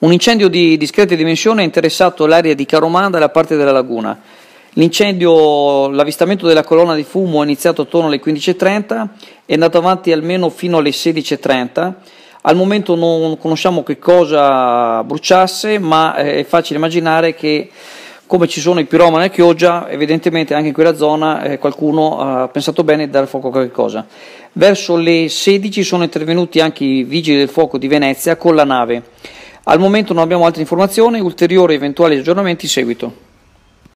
Un incendio di discrete dimensioni ha interessato l'area di Caromanda e la parte della laguna. L'incendio, l'avvistamento della colonna di fumo è iniziato attorno alle 15.30 e è andato avanti almeno fino alle 16.30. Al momento non conosciamo che cosa bruciasse, ma eh, è facile immaginare che come ci sono i piromani a Chioggia, evidentemente anche in quella zona eh, qualcuno ha pensato bene di dare fuoco a qualcosa. Verso le 16 sono intervenuti anche i vigili del fuoco di Venezia con la nave. Al momento non abbiamo altre informazioni, ulteriori eventuali aggiornamenti in seguito.